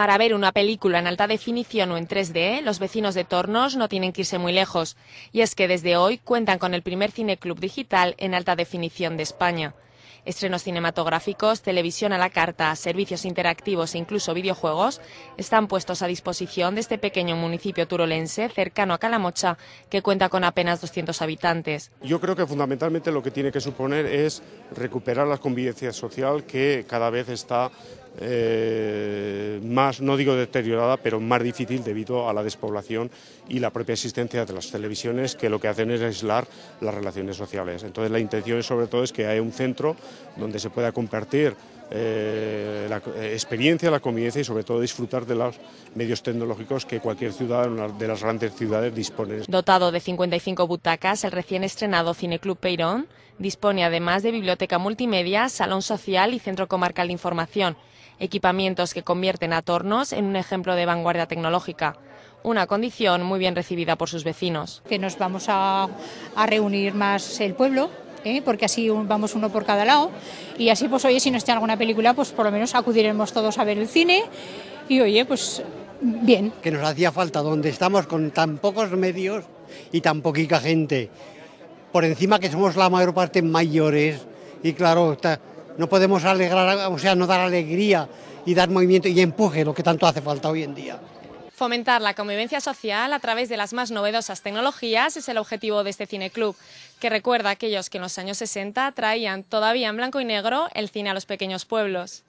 Para ver una película en alta definición o en 3D, los vecinos de Tornos no tienen que irse muy lejos. Y es que desde hoy cuentan con el primer cineclub digital en alta definición de España. Estrenos cinematográficos, televisión a la carta, servicios interactivos e incluso videojuegos están puestos a disposición de este pequeño municipio turolense cercano a Calamocha que cuenta con apenas 200 habitantes. Yo creo que fundamentalmente lo que tiene que suponer es recuperar la convivencia social que cada vez está eh, más, no digo deteriorada, pero más difícil debido a la despoblación y la propia existencia de las televisiones que lo que hacen es aislar las relaciones sociales. Entonces la intención sobre todo es que haya un centro donde se pueda compartir eh, la eh, experiencia, la convivencia y sobre todo disfrutar de los medios tecnológicos que cualquier ciudad de las grandes ciudades dispone. Dotado de 55 butacas, el recién estrenado Cineclub Peirón dispone además de biblioteca multimedia, salón social y centro comarcal de información, equipamientos que convierten a Tornos en un ejemplo de vanguardia tecnológica una condición muy bien recibida por sus vecinos. Que nos vamos a, reunir más el pueblo ¿eh? porque así vamos uno por cada lado. Y así, pues oye, si no está alguna película, pues por lo menos acudiremos todos a ver el cine. Y oye, pues bien. Que nos hacía falta donde estamos con tan pocos medios y tan poquita gente. Por encima que somos la mayor parte mayores y claro, no podemos alegrar, o sea, no dar alegría y dar movimiento y empuje, lo que tanto hace falta hoy en día. Fomentar la convivencia social a través de las más novedosas tecnologías es el objetivo de este cineclub, que recuerda a aquellos que en los años 60 traían todavía en blanco y negro el cine a los pequeños pueblos.